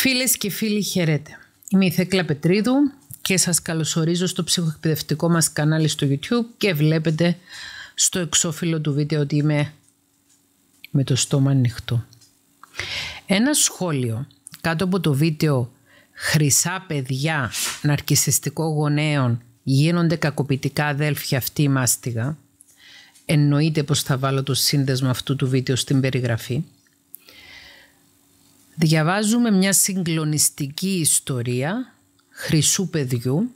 Φίλες και φίλοι χαιρέτε. Είμαι η Θέκλα Πετρίδου και σας καλωσορίζω στο ψυχοεκπαιδευτικό μας κανάλι στο YouTube και βλέπετε στο εξώφυλλο του βίντεο ότι είμαι με το στόμα ανοιχτό. Ένα σχόλιο κάτω από το βίντεο «Χρυσά παιδιά ναρκισιστικό γονέων γίνονται κακοποιητικά αδέλφια αυτή η μάστιγα» εννοείται πως θα βάλω το σύνδεσμο αυτού του βίντεο στην περιγραφή – Διαβάζουμε μια συγκλονιστική ιστορία χρυσού παιδιού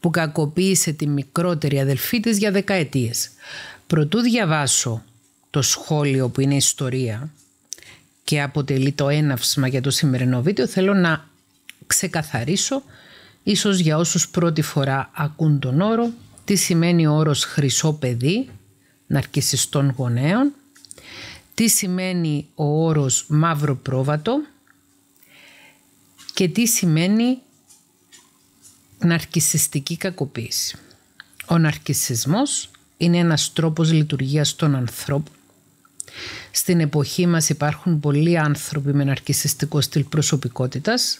που κακοποίησε τη μικρότερη αδελφή της για δεκαετίες. Προτού διαβάσω το σχόλιο που είναι ιστορία και αποτελεί το έναυσμα για το σημερινό βίντεο, θέλω να ξεκαθαρίσω, ίσως για όσους πρώτη φορά ακούν τον όρο, τι σημαίνει ο όρος χρυσό παιδί, ναρκισιστών γονέων τι σημαίνει ο όρος μαύρο πρόβατο και τι σημαίνει ναρκισιστική κακοποίηση. Ο ναρκισισμός είναι ένας τρόπος λειτουργίας των ανθρώπων. Στην εποχή μας υπάρχουν πολλοί άνθρωποι με ναρκισιστικό στυλ προσωπικότητας.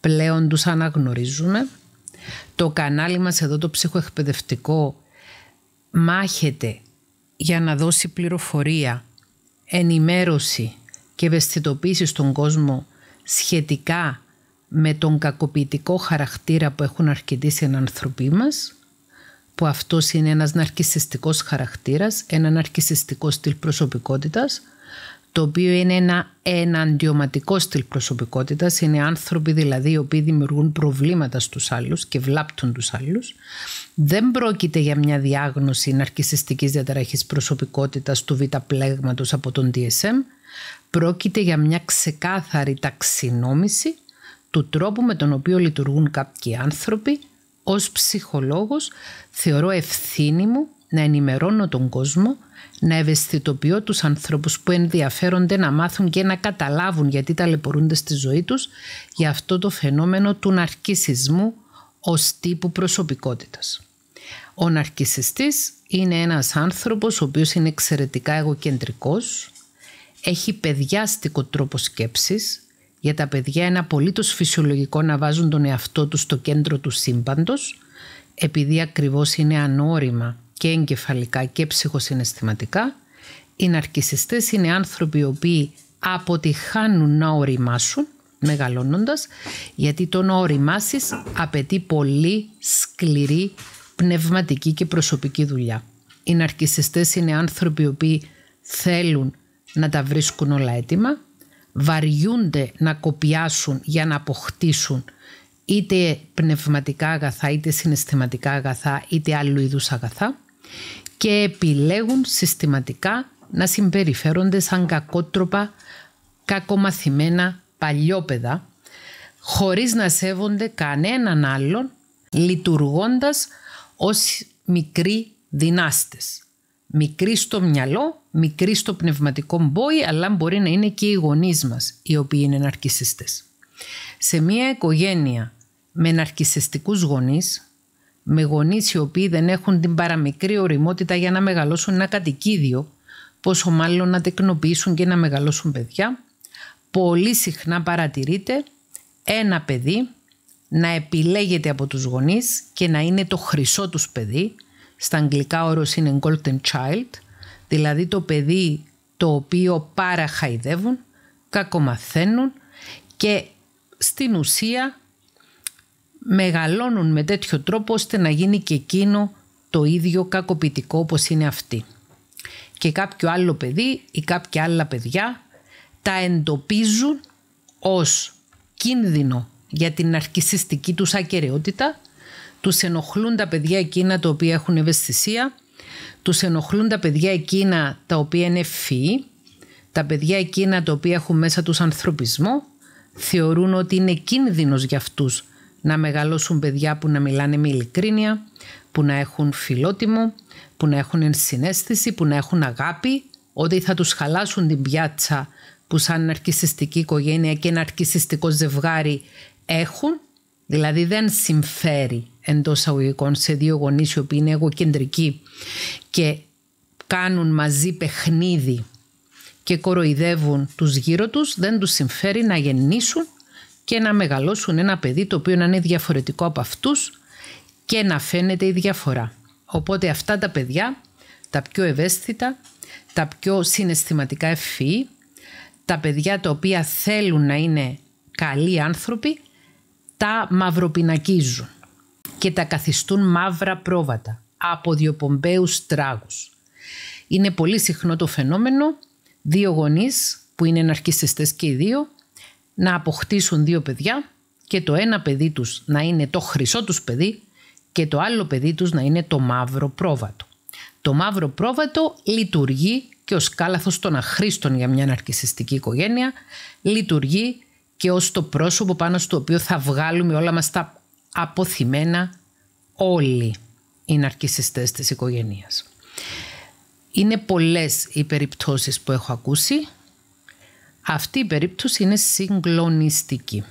Πλέον τους αναγνωρίζουμε. Το κανάλι μας εδώ το ψυχοεκπαιδευτικό μάχεται για να δώσει πληροφορία ενημέρωση και ευαισθητοποίηση στον κόσμο σχετικά με τον κακοποιητικό χαρακτήρα που έχουν οι συνανθρωποί μας, που αυτός είναι ένας ναρκισιστικός χαρακτήρας, ένα ναρκισιστικό στυλ προσωπικότητας, το οποίο είναι ένα εναντιωματικό στυλ προσωπικότητας. είναι άνθρωποι δηλαδή οι οποίοι δημιουργούν προβλήματα στους άλλους και βλάπτουν τους άλλους. Δεν πρόκειται για μια διάγνωση ναρκιστικής διαταραχής προσωπικότητας του β' πλέγματος από τον DSM, πρόκειται για μια ξεκάθαρη ταξινόμηση του τρόπου με τον οποίο λειτουργούν κάποιοι άνθρωποι. Ως ψυχολόγος θεωρώ ευθύνη μου να ενημερώνω τον κόσμο να ευαισθητοποιώ τους ανθρώπους που ενδιαφέρονται να μάθουν και να καταλάβουν γιατί ταλαιπωρούνται στη ζωή τους για αυτό το φαινόμενο του ναρκισισμού ως τύπου προσωπικότητας. Ο ναρκισιστής είναι ένας άνθρωπος ο οποίος είναι εξαιρετικά εγωκεντρικός, έχει παιδιάστικο τρόπο σκέψης, για τα παιδιά είναι απολύτως φυσιολογικό να βάζουν τον εαυτό τους στο κέντρο του σύμπαντος, επειδή ακριβώς είναι ανώριμα και εγκεφαλικά και ψυχοσυναισθηματικά. Οι ναρκισιστές είναι άνθρωποι οι οποίοι αποτυχάνουν να οριμάσουν μεγαλώνοντας γιατί το να οριμάσεις απαιτεί πολύ σκληρή πνευματική και προσωπική δουλειά. Οι ναρκισιστές είναι άνθρωποι οι οποίοι θέλουν να τα βρίσκουν όλα έτοιμα, βαριούνται να κοπιάσουν για να αποκτήσουν είτε πνευματικά αγαθά, είτε συναισθηματικά αγαθά, είτε άλλου είδους αγαθά και επιλέγουν συστηματικά να συμπεριφέρονται σαν κακότροπα, κακομαθημένα παλιόπαιδα, χωρίς να σέβονται κανέναν άλλον, λειτουργώντας ως μικροί δυνάστες. Μικροί στο μυαλό, μικροί στο πνευματικό μπόι, αλλά μπορεί να είναι και οι γονείς μας, οι οποίοι είναι ναρκισιστές. Σε μια οικογένεια με ναρκισιστικούς γονείς, με γονείς οι οποίοι δεν έχουν την παραμικρή οριμότητα για να μεγαλώσουν ένα κατοικίδιο, πόσο μάλλον να τεκνοποιήσουν και να μεγαλώσουν παιδιά, πολύ συχνά παρατηρείται ένα παιδί να επιλέγεται από τους γονείς και να είναι το χρυσό τους παιδί, στα αγγλικά όρος είναι golden child, δηλαδή το παιδί το οποίο χαϊδεύουν, κακομαθαίνουν και στην ουσία μεγαλώνουν με τέτοιο τρόπο ώστε να γίνει και εκείνο το ίδιο κακοποιητικό όπως είναι αυτή. Και κάποιο άλλο παιδί ή κάποια άλλα παιδιά τα εντοπίζουν ως κίνδυνο για την αρκισιστική τους ακαιρεότητα, τους ενοχλούν τα παιδιά εκείνα τα οποία έχουν ευαισθησία, τους ενοχλούν τα παιδιά εκείνα τα οποία είναι φύοι, τα παιδιά εκείνα τα οποία έχουν μέσα τους ανθρωπισμό, θεωρούν ότι είναι κίνδυνος για αυτούς να μεγαλώσουν παιδιά που να μιλάνε με ειλικρίνεια, που να έχουν φιλότιμο, που να έχουν ενσυναίσθηση, που να έχουν αγάπη, ότι θα τους χαλάσουν την πιάτσα που σαν ναρκισιστική οικογένεια και ναρκισιστικό ζευγάρι έχουν, δηλαδή δεν συμφέρει εντός αγωγικών σε δύο γονείς οι οποίοι είναι εγωκεντρικοί και κάνουν μαζί παιχνίδι και κοροϊδεύουν τους γύρω τους, δεν τους συμφέρει να γεννήσουν και να μεγαλώσουν ένα παιδί το οποίο να είναι διαφορετικό από αυτούς και να φαίνεται η διαφορά. Οπότε αυτά τα παιδιά, τα πιο ευαίσθητα, τα πιο συναισθηματικά ευφυή, τα παιδιά τα οποία θέλουν να είναι καλοί άνθρωποι, τα μαυροπινακίζουν και τα καθιστούν μαύρα πρόβατα από διοπομπαίους τράγους. Είναι πολύ συχνό το φαινόμενο δύο γονείς που είναι ναρκιστιστές και οι δύο να αποκτήσουν δύο παιδιά και το ένα παιδί τους να είναι το χρυσό τους παιδί και το άλλο παιδί τους να είναι το μαύρο πρόβατο. Το μαύρο πρόβατο λειτουργεί και ως κάλαθος των αχρήστων για μια ναρκισιστική οικογένεια, λειτουργεί και ως το πρόσωπο πάνω στο οποίο θα βγάλουμε όλα μας τα αποθυμένα όλοι οι ναρκισιστές της οικογένειας. Είναι πολλές οι περιπτώσεις που έχω ακούσει αυτή η περίπτωση είναι συγκλονιστική.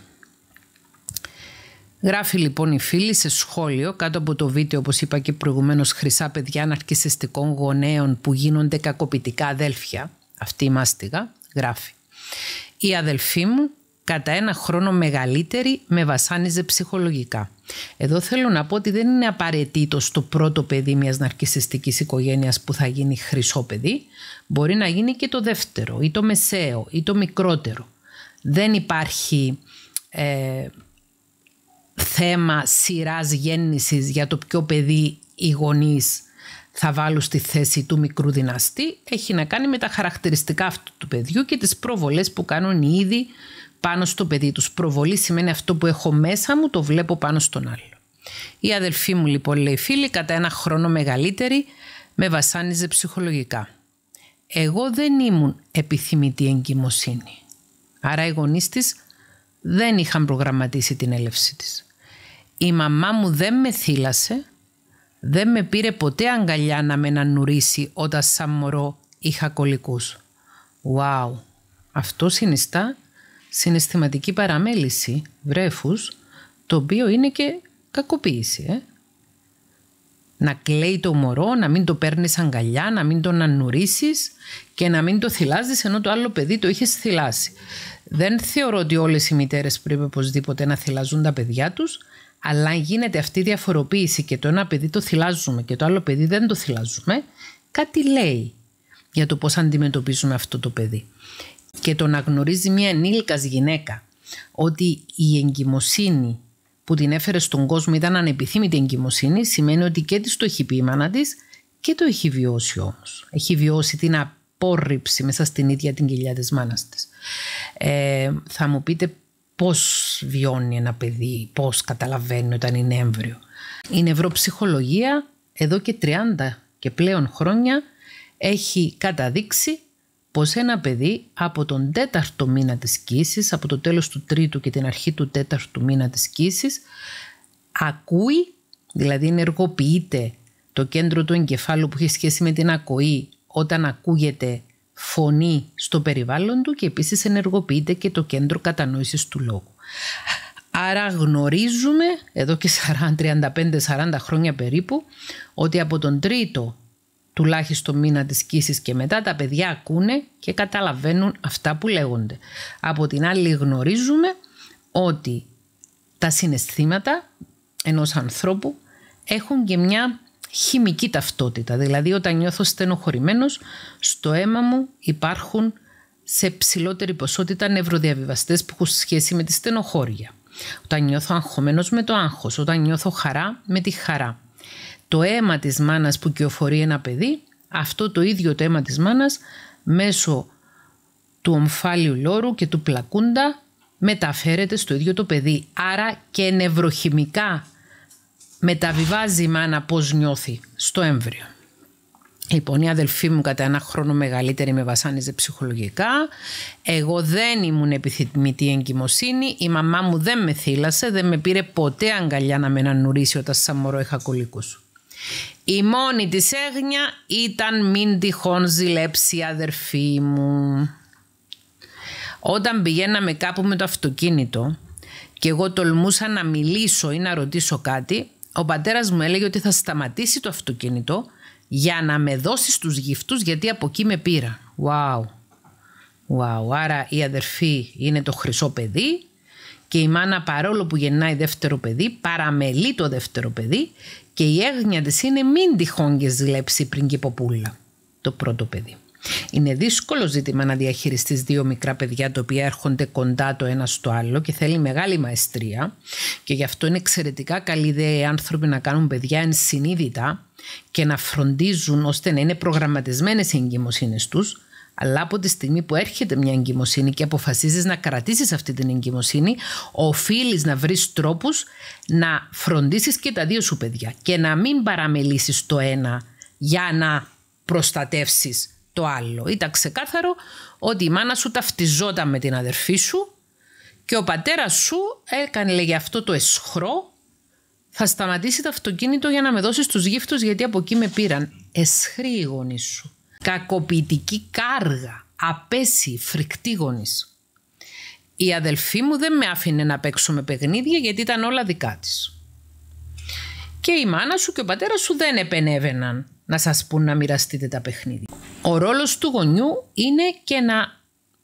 Γράφει λοιπόν η φίλη σε σχόλιο κάτω από το βίντεο όπως είπα και προηγουμένως χρυσά παιδιά αναρκησιστικών γονέων που γίνονται κακοποιητικά αδέλφια, αυτή η μάστιγα, γράφει. Η αδελφή μου κατά ένα χρόνο μεγαλύτερη με βασάνιζε ψυχολογικά. Εδώ θέλω να πω ότι δεν είναι απαραίτητος το πρώτο παιδί μιας ναρκισιστικής οικογένειας που θα γίνει χρυσό παιδί. Μπορεί να γίνει και το δεύτερο ή το μεσαίο ή το μικρότερο. Δεν υπάρχει ε, θέμα σειράς γέννησης για το ποιο παιδί οι γονείς θα βάλουν στη θέση του μικρού δυναστή. Έχει να κάνει με τα χαρακτηριστικά αυτού του παιδιού και τις πρόβολες που κάνουν ήδη πάνω στο παιδί τους. Προβολή σημαίνει αυτό που έχω μέσα μου, το βλέπω πάνω στον άλλο. Η αδελφή μου λοιπόν λέει φίλη, κατά ένα χρόνο μεγαλύτερη, με βασάνιζε ψυχολογικά. Εγώ δεν ήμουν επιθυμητή εγκυμοσύνη. Άρα οι γονείς της δεν είχαν προγραμματίσει την έλευσή της. Η μαμά μου δεν με θύλασε, δεν με πήρε ποτέ αγκαλιά να με νουρίσει όταν σαν μωρό είχα κολικούς. Wow, αυτό συνιστά συναισθηματική παραμέληση βρέφους, το οποίο είναι και κακοποίηση. Ε? Να κλαίει το μωρό, να μην το παίρνεις αγκαλιά, να μην τον ανουρίσει και να μην το θυλάζεις ενώ το άλλο παιδί το είχες θυλάσει. Δεν θεωρώ ότι όλες οι μητέρες πρέπει οπωσδήποτε να θυλάζουν τα παιδιά τους, αλλά αν γίνεται αυτή η διαφοροποίηση και το ένα παιδί το θυλάζουμε και το άλλο παιδί δεν το θυλάζουμε, κάτι λέει για το πώς αντιμετωπίζουμε αυτό το παιδί και το να γνωρίζει μια ενήλικας γυναίκα ότι η εγκυμοσύνη που την έφερε στον κόσμο ήταν ανεπιθύμητη εγκυμοσύνη σημαίνει ότι και της το έχει πει η μάνα της και το έχει βιώσει όμως. Έχει βιώσει την απόρριψη μέσα στην ίδια την κοιλιά της μάνας της. Ε, θα μου πείτε πώς βιώνει ένα παιδί, πώς καταλαβαίνει όταν είναι έμβριο. Η νευροψυχολογία εδώ και 30 και πλέον χρόνια έχει καταδείξει πως ένα παιδί από τον τέταρτο μήνα της κύσης, από το τέλος του τρίτου και την αρχή του τέταρτου μήνα της κύσης, ακούει, δηλαδή ενεργοποιείται το κέντρο του εγκεφάλου που έχει σχέση με την ακοή όταν ακούγεται φωνή στο περιβάλλον του και επίσης ενεργοποιείται και το κέντρο κατανόησης του λόγου. Άρα γνωρίζουμε εδώ και 35, 40 χρόνια περίπου ότι από τον τρίτο τουλάχιστον μήνα της κύση και μετά τα παιδιά ακούνε και καταλαβαίνουν αυτά που λέγονται. Από την άλλη γνωρίζουμε ότι τα συναισθήματα ενός ανθρώπου έχουν και μια χημική ταυτότητα. Δηλαδή όταν νιώθω στενοχωρημένος στο αίμα μου υπάρχουν σε ψηλότερη ποσότητα νευροδιαβιβαστές που έχουν σχέση με τη στενοχώρια. Όταν νιώθω αγχωμένος με το άγχος, όταν νιώθω χαρά με τη χαρά το αίμα της μάνας που κυοφορεί ένα παιδί, αυτό το ίδιο το αίμα της μάνας μέσω του ομφάλιου λόρου και του πλακούντα μεταφέρεται στο ίδιο το παιδί. Άρα και νευροχημικά μεταβιβάζει η μάνα πώς νιώθει στο έμβριο. Λοιπόν, η αδελφή μου κατά ένα χρόνο μεγαλύτερη με βασάνιζε ψυχολογικά. Εγώ δεν ήμουν επιθυμητή εγκυμοσύνη. Η μαμά μου δεν με θύλασε, δεν με πήρε ποτέ αγκαλιά να με ανανουρίσει όταν σαν μωρό είχα η μόνη της έγνοια ήταν μην τυχόν ζηλέψει η αδερφή μου. Όταν πηγαίναμε κάπου με το αυτοκίνητο και εγώ τολμούσα να μιλήσω ή να ρωτήσω κάτι, ο πατέρας μου έλεγε ότι θα σταματήσει το αυτοκίνητο για να με δώσει στους γυφτούς γιατί από εκεί με πήρα. Wow. Άρα η αδερφή είναι το χρυσό παιδί και η μάνα παρόλο που γεννάει δεύτερο παιδί παραμελεί το δεύτερο παιδί και η έγνοια της είναι μην τυχόν και ζηλέψει πριν και ποπούλα το πρώτο παιδί. Είναι δύσκολο ζήτημα να διαχειριστείς δύο μικρά παιδιά τα οποία έρχονται κοντά το ένα στο άλλο και θέλει μεγάλη μαεστρία και γι' αυτό είναι εξαιρετικά καλή ιδέα οι άνθρωποι να κάνουν παιδιά ενσυνείδητα και να φροντίζουν ώστε να είναι προγραμματισμένες οι εγκυμοσύνες τους αλλά από τη στιγμή που έρχεται μια εγκυμοσύνη και αποφασίζεις να κρατήσεις αυτή την εγκυμοσύνη, οφείλεις να βρεις τρόπους να φροντίσεις και τα δύο σου παιδιά και να μην παραμελήσεις το ένα για να προστατεύσεις το άλλο. Ήταν ξεκάθαρο ότι η μάνα σου ταυτιζόταν με την αδερφή σου και ο πατέρας σου έκανε λέγε αυτό το εσχρό θα σταματήσει το αυτοκίνητο για να με δώσεις τους γύφτους, γιατί από εκεί με πήραν. Εσχρή σου κακοποιητική κάργα, απέση, φρικτή Η αδελφή μου δεν με άφηνε να με παιχνίδια γιατί ήταν όλα δικά της. Και η μάνα σου και ο πατέρας σου δεν επενέβαιναν να σας πούν να μοιραστείτε τα παιχνίδια. Ο ρόλος του γονιού είναι και να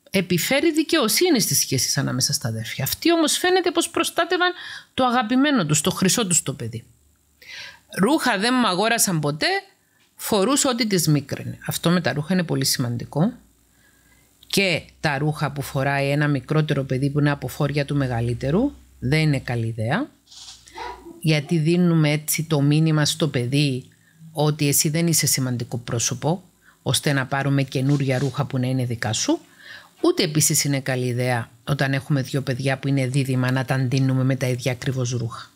επιφέρει δικαιοσύνη στις σχέσεις ανάμεσα στα αδέρφια. Αυτοί όμως φαίνεται πως προστάτευαν το αγαπημένο τους, το χρυσό τους το παιδί. Ρούχα δεν μου αγόρασαν ποτέ, φορούσε ό,τι τις μίκρινε. Αυτό με τα ρούχα είναι πολύ σημαντικό. Και τα ρούχα που φοράει ένα μικρότερο παιδί που είναι από φόρια του μεγαλύτερου δεν είναι καλή ιδέα. Γιατί δίνουμε έτσι το μήνυμα στο παιδί ότι εσύ δεν είσαι σημαντικό πρόσωπο ώστε να πάρουμε καινούρια ρούχα που να είναι δικά σου. Ούτε επίσης είναι καλή ιδέα όταν έχουμε δύο παιδιά που είναι δίδυμα να τα αντίνουμε με τα ίδια ακριβώς ρούχα.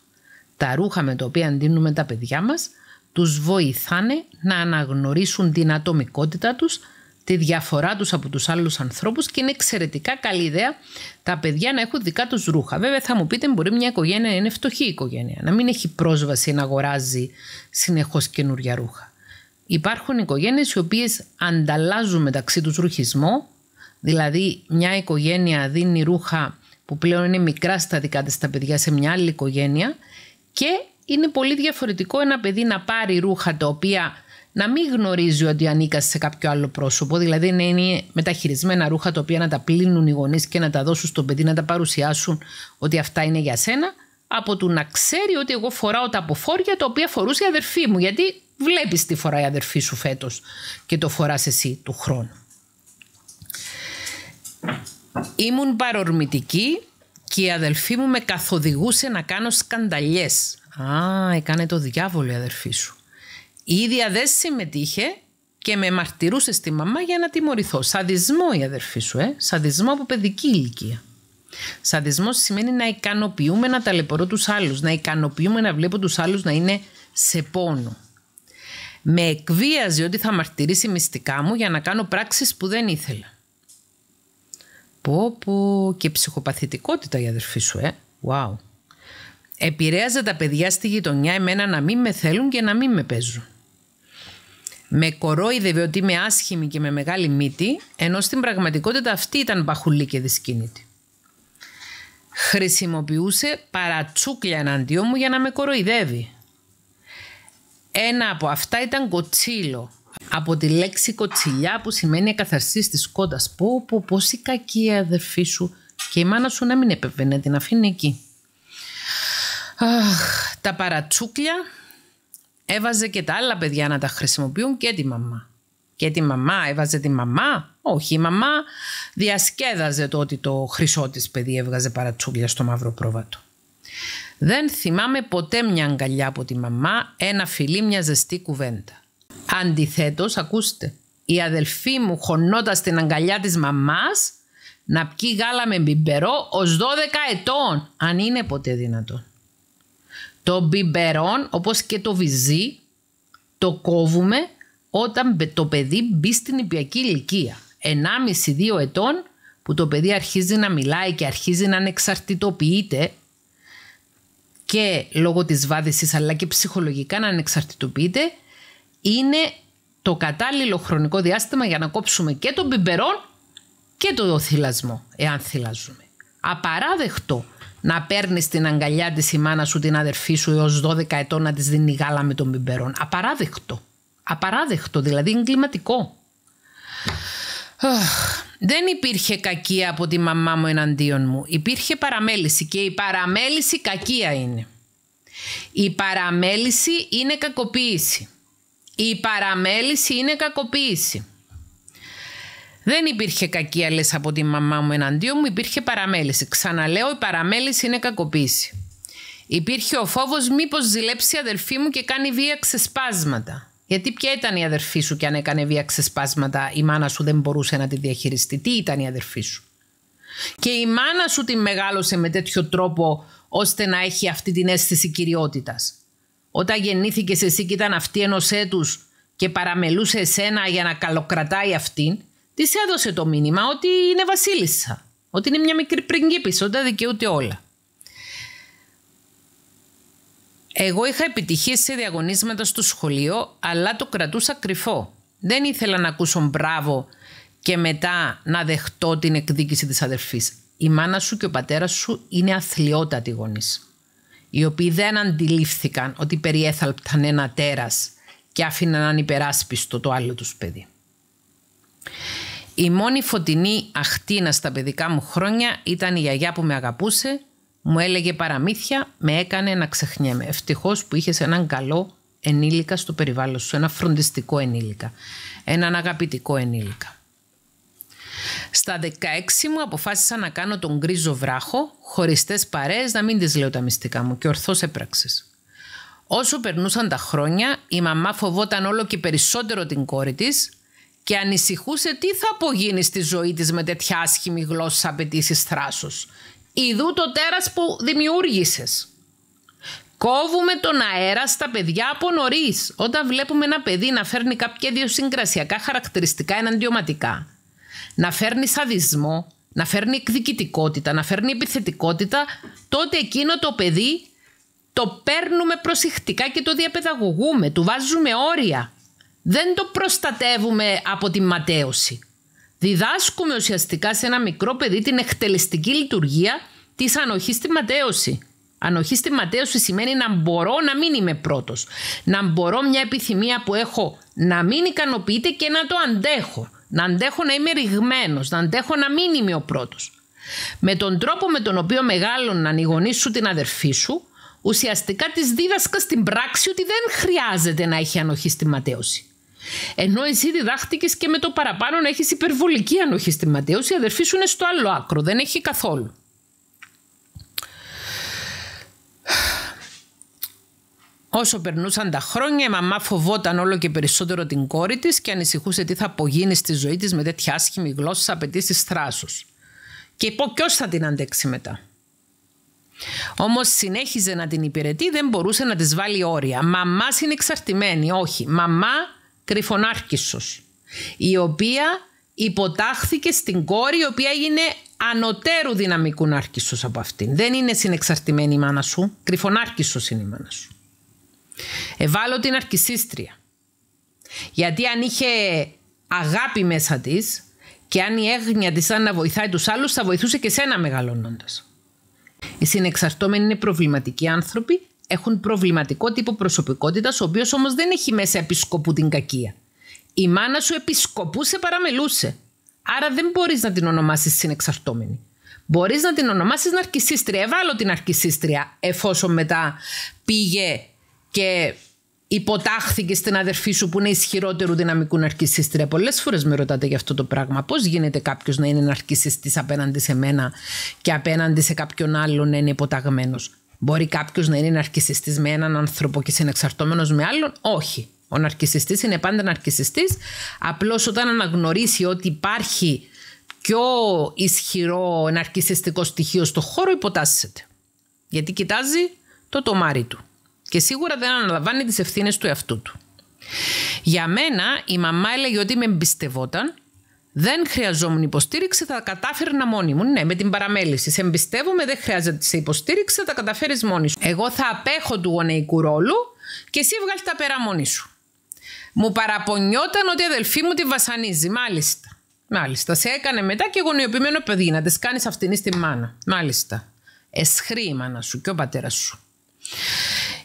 Τα ρούχα με τα οποία αντίνουμε τα παιδιά μας τους βοηθάνε να αναγνωρίσουν την ατομικότητα τους, τη διαφορά τους από τους άλλους ανθρώπους και είναι εξαιρετικά καλή ιδέα τα παιδιά να έχουν δικά τους ρούχα. Βέβαια θα μου πείτε μπορεί μια οικογένεια να είναι φτωχή οικογένεια, να μην έχει πρόσβαση να αγοράζει συνεχώς καινούρια ρούχα. Υπάρχουν οικογένειες οι οποίες ανταλλάζουν μεταξύ τους ρουχισμό, δηλαδή μια οικογένεια δίνει ρούχα που πλέον είναι μικρά στα δικά της τα παιδιά σε μια άλλη οικογένεια και είναι πολύ διαφορετικό ένα παιδί να πάρει ρούχα τα οποία να μην γνωρίζει ότι ανήκα σε κάποιο άλλο πρόσωπο, δηλαδή να είναι μεταχειρισμένα ρούχα τα οποία να τα πλύνουν οι γονείς και να τα δώσουν στο παιδί, να τα παρουσιάσουν ότι αυτά είναι για σένα, από του να ξέρει ότι εγώ φοράω τα αποφόρια τα οποία φορούσε η αδερφή μου, γιατί βλέπεις τι φοράει η αδερφή σου φέτος και το φοράς εσύ του χρόνου. Ήμουν παρορμητική και η αδελφή μου με καθοδηγούσε να κάνω σκανταλιές Α, έκανε το διάβολο η αδερφή σου. Η ίδια δεν συμμετείχε και με μαρτυρούσε στη μαμά για να τιμωρηθώ. Σαδισμό η αδερφή σου, ε. Σαδισμό από παιδική ηλικία. Σαδισμό σημαίνει να ικανοποιούμε να ταλαιπωρώ τους άλλους, να ικανοποιούμε να βλέπω τους άλλους να είναι σε πόνο. Με εκβίαζε ότι θα μαρτυρήσει μυστικά μου για να κάνω πράξεις που δεν ήθελα. Πω και ψυχοπαθητικότητα η αδερφή σου, ε. Wow επηρέαζε τα παιδιά στη γειτονιά εμένα να μην με θέλουν και να μην με παίζουν. Με κορόιδευε ότι είμαι άσχημη και με μεγάλη μύτη, ενώ στην πραγματικότητα αυτή ήταν παχουλή και δυσκίνητη. Χρησιμοποιούσε παρατσούκλια εναντίον μου για να με κοροϊδεύει. Ένα από αυτά ήταν κοτσίλο, από τη λέξη κοτσιλιά που σημαίνει καθαρσή τη κότα Πω, πω, πόση κακή αδερφή σου και η μάνα σου να μην να την αφήνει εκεί. Αχ, τα παρατσούκλια έβαζε και τα άλλα παιδιά να τα χρησιμοποιούν και τη μαμά. Και τη μαμά, έβαζε τη μαμά. Όχι, η μαμά διασκέδαζε το ότι το χρυσό της παιδί έβγαζε παρατσούκλια στο μαύρο πρόβατο. Δεν θυμάμαι ποτέ μια αγκαλιά από τη μαμά, ένα φιλί, μια ζεστή κουβέντα. Αντιθέτως, ακούστε, η αδελφή μου χωνόταν την αγκαλιά της μαμάς να πιει γάλα με μπιμπερό ως 12 ετών, αν είναι ποτέ δυνατόν. Το μπιμπερόν όπως και το βυζί το κόβουμε όταν το παιδί μπει στην υπιακή ηλικία. 1,5-2 ετών που το παιδί αρχίζει να μιλάει και αρχίζει να ανεξαρτητοποιείται και λόγω της βάδισης αλλά και ψυχολογικά να ανεξαρτητοποιείται είναι το κατάλληλο χρονικό διάστημα για να κόψουμε και τον μπιμπερόν και το θυλασμό, εάν θυλαζούμε. Απαράδεκτο να παίρνεις την αγκαλιά της η μάνα σου, την αδερφή σου έως 12 ετών να της δίνει γάλα με τον πιμπερόν. Απαράδεκτο. Απαράδεκτο, δηλαδή εγκληματικό. Δεν υπήρχε κακία από τη μαμά μου εναντίον μου. Υπήρχε παραμέληση και η παραμέληση κακία είναι. Η παραμέληση είναι κακοποίηση. Η παραμέληση είναι κακοποίηση. Δεν υπήρχε κακία λες από τη μαμά μου εναντίον μου, υπήρχε παραμέληση. Ξαναλέω, η παραμέληση είναι κακοποίηση. Υπήρχε ο φόβος μήπως ζηλέψει η αδερφή μου και κάνει βία ξεσπάσματα. Γιατί ποια ήταν η αδερφή σου και αν έκανε βία ξεσπάσματα η μάνα σου δεν μπορούσε να τη διαχειριστεί. Τι ήταν η αδερφή σου. Και η μάνα σου τη μεγάλωσε με τέτοιο τρόπο ώστε να έχει αυτή την αίσθηση κυριότητας. Όταν γεννήθηκες εσύ και ήταν αυτή ενός έτους και παραμελούσε εσένα για να καλοκρατάει αυτήν, της έδωσε το μήνυμα ότι είναι βασίλισσα. Ότι είναι μια μικρή πριγκίπισσα, ότι δικαιούται όλα. Εγώ είχα επιτυχίες σε διαγωνίσματα στο σχολείο, αλλά το κρατούσα κρυφό. Δεν ήθελα να ακούσω μπράβο και μετά να δεχτώ την εκδίκηση της αδερφής. Η μάνα σου και ο πατέρας σου είναι αθλιότατοι γονείς, οι οποίοι δεν αντιλήφθηκαν ότι περιέθαλπταν ένα τέρας και άφηναν ανυπεράσπιστο το άλλο τους παιδί. Η μόνη φωτεινή αχτίνα στα παιδικά μου χρόνια ήταν η γιαγιά που με αγαπούσε, μου έλεγε παραμύθια, με έκανε να ξεχνιέμαι. Ευτυχώς που είχες έναν καλό ενήλικα στο περιβάλλον σου, ένα φροντιστικό ενήλικα, έναν αγαπητικό ενήλικα. Στα 16 μου αποφάσισα να κάνω τον γκρίζο βράχο, χωριστές παρέες, να μην τις λέω τα μυστικά μου και ορθώς έπραξες. Όσο περνούσαν τα χρόνια, η μαμά φοβόταν όλο και περισσότερο την κόρη της, και ανησυχούσε τι θα απογίνει στη ζωή της με τέτοια άσχημη γλώσσα απαιτήσεις θράσος. Ιδού το τέρας που δημιούργησες. Κόβουμε τον αέρα στα παιδιά από νωρίς, όταν βλέπουμε ένα παιδί να φέρνει κάποια συγκρασιακά χαρακτηριστικά εναντιωματικά. Να φέρνει σαδισμό, να φέρνει εκδικητικότητα, να φέρνει επιθετικότητα, τότε εκείνο το παιδί το παίρνουμε προσεκτικά και το διαπαιδαγωγούμε, του βάζουμε όρια δεν το προστατεύουμε από τη ματέωση. Διδάσκουμε ουσιαστικά σε ένα μικρό παιδί την εκτελεστική λειτουργία της ανοχής στη ματέωση. Ανοχή στη ματέωση σημαίνει να μπορώ να μην είμαι πρώτος. Να μπορώ μια επιθυμία που έχω να μην ικανοποιείται και να το αντέχω. Να αντέχω να είμαι ρηγμένος, να αντέχω να μην είμαι ο πρώτος. Με τον τρόπο με τον οποίο μεγάλωναν οι γονείς σου την αδερφή σου, ουσιαστικά της δίδασκας στην πράξη ότι δεν χρειάζεται να έχει ανοχή στη ματέωση. Ενώ εσύ διδάχτηκες και με το παραπάνω να έχεις υπερβολική ανοχή στη ματέωση, η αδερφή σου είναι στο άλλο άκρο, δεν έχει καθόλου. Όσο περνούσαν τα χρόνια, η μαμά φοβόταν όλο και περισσότερο την κόρη της και ανησυχούσε τι θα απογίνει στη ζωή της με τέτοια άσχημη γλώσσα απαιτήσεις θράσους. Και πω ποιος θα την αντέξει μετά. Όμως συνέχιζε να την υπηρετεί, δεν μπορούσε να της βάλει όρια. Μαμάς είναι εξαρτημένη, όχι. Μαμά Κρυφονάρκησος, η οποία υποτάχθηκε στην κόρη, η οποία έγινε ανωτέρου δυναμικού νάρκησος από αυτήν. Δεν είναι συνεξαρτημένη η μάνα σου, κρυφονάρκησος είναι η μάνα σου. Εβάλω την αρκισίστρια. Γιατί αν είχε αγάπη μέσα της και αν η έγνοια της ήταν να βοηθάει τους άλλους, θα βοηθούσε και σένα μεγαλώνοντας. Οι συνεξαρτώμενοι είναι προβληματικοί άνθρωποι έχουν προβληματικό τύπο προσωπικότητας, ο οποίος όμως δεν έχει μέσα επισκοπού την κακία. Η μάνα σου επισκοπούσε παραμελούσε. Άρα δεν μπορείς να την ονομάσεις συνεξαρτώμενη. Μπορείς να την ονομάσεις ναρκισίστρια. Εβάλω την ναρκισίστρια, εφόσον μετά πήγε και υποτάχθηκε στην αδερφή σου που είναι ισχυρότερου δυναμικού ναρκισίστρια. Πολλές φορές με ρωτάτε για αυτό το πράγμα. Πώς γίνεται κάποιος να είναι ναρκισιστής απέναντι σε μένα και απέναντι σε κάποιον άλλον να είναι υποταγμένος. Μπορεί κάποιος να είναι ναρκιστή με έναν άνθρωπο και συνεξαρτώμενος με άλλον. Όχι. Ο ναρκιστή είναι πάντα ναρκιστή. Απλώς όταν αναγνωρίσει ότι υπάρχει πιο ισχυρό ναρκιστικό στοιχείο στο χώρο, υποτάσσεται. Γιατί κοιτάζει το τομάρι του. Και σίγουρα δεν αναλαμβάνει τις ευθύνες του εαυτού του. Για μένα, η μαμά έλεγε ότι με εμπιστευόταν δεν χρειαζόμουν υποστήριξη, θα τα κατάφερνα μόνη μου. Ναι, με την παραμέληση. Σε εμπιστεύομαι, δεν χρειάζεται σε υποστήριξη, θα τα καταφέρεις μόνη σου. Εγώ θα απέχω του γονεϊκού ρόλου και εσύ βγάλει τα πέρα μόνη σου. Μου παραπονιόταν ότι η αδελφή μου τη βασανίζει. Μάλιστα. Μάλιστα. Σε έκανε μετά και γονιοποιημένο παιδί να τη κάνεις αυτήν στη μάνα. Μάλιστα. Εσχρή η μάνα σου και ο πατέρας σου.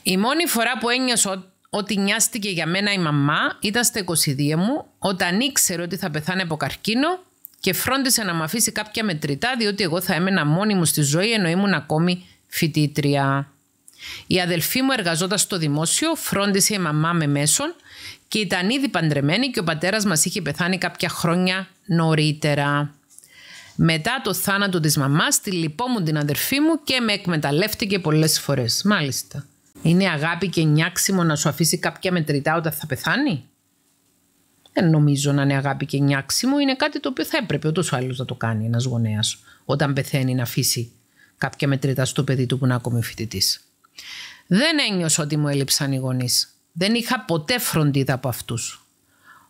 Η μόνη φορά που ένιωσα ότι νοιάστηκε για μένα η μαμά ήταν στα 22 μου όταν ήξερε ότι θα πεθάνει από καρκίνο και φρόντισε να με αφήσει κάποια μετρητά διότι εγώ θα έμενα μόνη μου στη ζωή ενώ ήμουν ακόμη φοιτήτρια. Η αδελφή μου εργαζόταν στο δημόσιο, φρόντισε η μαμά με μέσον και ήταν ήδη παντρεμένη και ο πατέρας μας είχε πεθάνει κάποια χρόνια νωρίτερα. Μετά το θάνατο της μαμάς τη λυπόμουν την αδερφή μου και με εκμεταλλεύτηκε πολλές φορές. Μάλιστα. Είναι αγάπη και νιάξιμο να σου αφήσει κάποια μετρητά όταν θα πεθάνει. Δεν νομίζω να είναι αγάπη και νιάξιμο. Είναι κάτι το οποίο θα έπρεπε ούτως ή άλλως να το κάνει ένας γονέας όταν πεθαίνει να αφήσει κάποια μετρητά στο παιδί του που είναι ακόμη φοιτητής. Δεν ένιωσα ότι μου έλειψαν οι γονείς. Δεν είχα ποτέ φροντίδα από αυτούς.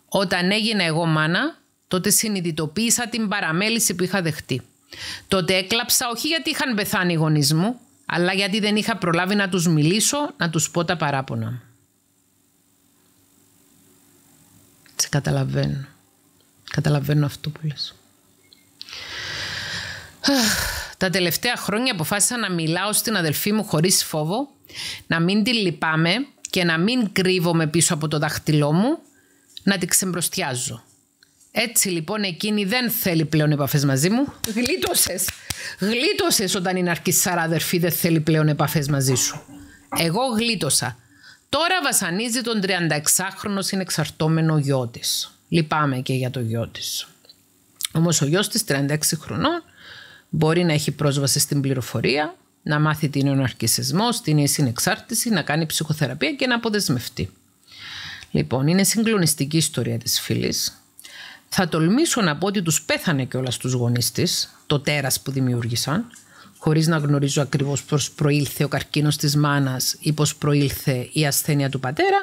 Όταν έγινα εγώ μάνα, τότε συνειδητοποίησα την παραμέληση που είχα δεχτεί. Τότε έκλαψα όχι γιατί είχαν πεθάνει οι γονείς μου, αλλά γιατί δεν είχα προλάβει να τους μιλήσω, να τους πω τα παράπονα. Σε καταλαβαίνω. Καταλαβαίνω αυτό που λες. Τα τελευταία χρόνια αποφάσισα να μιλάω στην αδελφή μου χωρίς φόβο, να μην την λυπάμαι και να μην κρύβομαι πίσω από το δάχτυλό μου, να την ξεμπροστιάζω. Έτσι λοιπόν εκείνη δεν θέλει πλέον επαφές μαζί μου. Γλίτωσες. Γλίτωσες όταν η ναρκισσάρα αδερφή δεν θέλει πλέον επαφές μαζί σου. Εγώ γλίτωσα. Τώρα βασανίζει τον 36χρονο συνεξαρτώμενο γιο της. Λυπάμαι και για το γιο της. Όμως ο γιος της, 36 χρονών, μπορεί να έχει πρόσβαση στην πληροφορία, να μάθει τι είναι ο ναρκισμό, τι είναι η συνεξάρτηση, να κάνει ψυχοθεραπεία και να αποδεσμευτεί. Λοιπόν, είναι συγκλονιστική ιστορία της φίλης. Θα τολμήσω να πω ότι τους πέθανε κιόλας τους γονείς της, το τέρας που δημιούργησαν, χωρίς να γνωρίζω ακριβώς πώς προήλθε ο καρκίνος της μάνας ή πώς προήλθε η ασθένεια του πατέρα,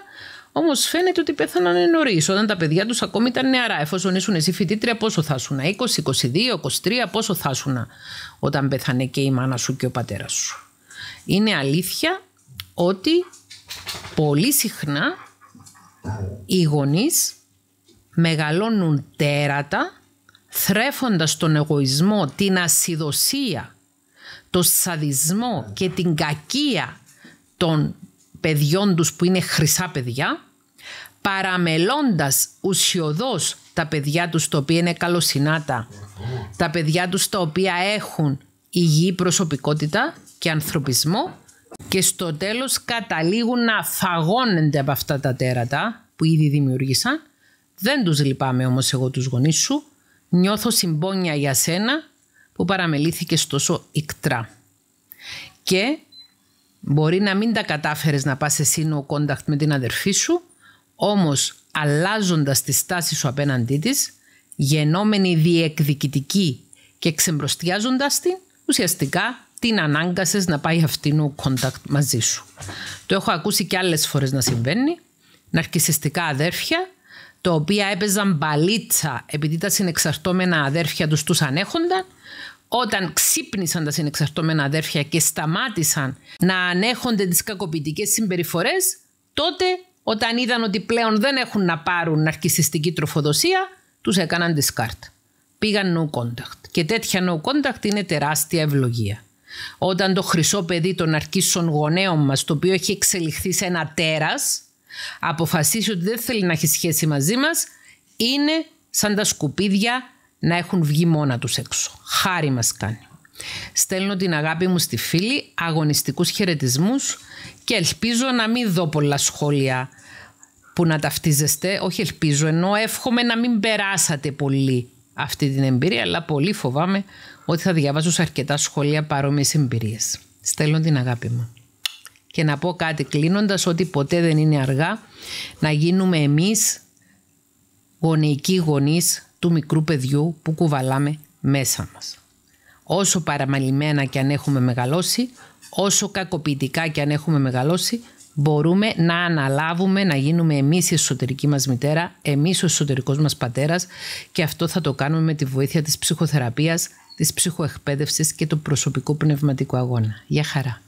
Όμως φαίνεται ότι πέθαναν νωρίς, όταν τα παιδιά τους ακόμη ήταν νεαρά. Εφόσον ήσουν εσύ φοιτήτρια, πόσο θα 20, 22, 23, πόσο θα όταν πέθανε και η μάνα σου και ο πατέρας σου. Είναι αλήθεια ότι πολύ συχνά οι γονείς μεγαλώνουν τέρατα, θρέφοντας τον εγωισμό, την ασυδοσία, τον σαδισμό και την κακία των παιδιών τους που είναι χρυσά παιδιά, παραμελώντας ουσιοδός τα παιδιά τους τα οποία είναι καλοσυνάτα, τα παιδιά τους τα οποία έχουν υγιή προσωπικότητα και ανθρωπισμό και στο τέλος καταλήγουν να φαγώνονται από αυτά τα τέρατα που ήδη δημιούργησαν δεν τους λυπάμαι όμως εγώ τους γονείς σου. Νιώθω συμπόνια για σένα που παραμελήθηκες τόσο ικτρά. Και μπορεί να μην τα κατάφερες να πας εσύ νο με την αδερφή σου, όμως αλλάζοντας τη στάση σου απέναντί της, γενόμενη διεκδικητική και ξεμπροστιάζοντας την, ουσιαστικά την ανάγκασες να πάει αυτή νο κόνταχτ μαζί σου. Το έχω ακούσει και άλλες φορές να συμβαίνει, ναρκισιστικά αδέρφια τα οποία έπαιζαν μπαλίτσα επειδή τα συνεξαρτώμενα αδέρφια τους τους ανέχονταν, όταν ξύπνησαν τα συνεξαρτώμενα αδέρφια και σταμάτησαν να ανέχονται τις κακοποιητικές συμπεριφορές, τότε όταν είδαν ότι πλέον δεν έχουν να πάρουν ναρκισιστική τροφοδοσία, τους έκαναν discard. Πήγαν no contact. Και τέτοια no contact είναι τεράστια ευλογία. Όταν το χρυσό παιδί των αρκίσων γονέων μας, το οποίο έχει εξελιχθεί σε ένα τέρας, αποφασίσει ότι δεν θέλει να έχει σχέση μαζί μας, είναι σαν τα σκουπίδια να έχουν βγει μόνα τους έξω. Χάρη μας κάνει. Στέλνω την αγάπη μου στη φίλη, αγωνιστικούς χαιρετισμούς και ελπίζω να μην δω πολλά σχόλια που να ταυτίζεστε. Όχι ελπίζω, ενώ εύχομαι να μην περάσατε πολύ αυτή την εμπειρία, αλλά πολύ φοβάμαι ότι θα διαβάζω σε αρκετά σχόλια παρόμοιες εμπειρίες. Στέλνω την αγάπη μου. Και να πω κάτι κλείνοντας ότι ποτέ δεν είναι αργά να γίνουμε εμείς γονεϊκοί γονείς του μικρού παιδιού που κουβαλάμε μέσα μας. Όσο παραμαλυμένα και αν έχουμε μεγαλώσει, όσο κακοποιητικά και αν έχουμε μεγαλώσει, μπορούμε να αναλάβουμε να γίνουμε εμείς η εσωτερική μας μητέρα, εμείς ο εσωτερικός μας πατέρας και αυτό θα το κάνουμε με τη βοήθεια της ψυχοθεραπείας, της ψυχοεκπαίδευσης και του προσωπικού πνευματικού αγώνα. Γεια χαρά!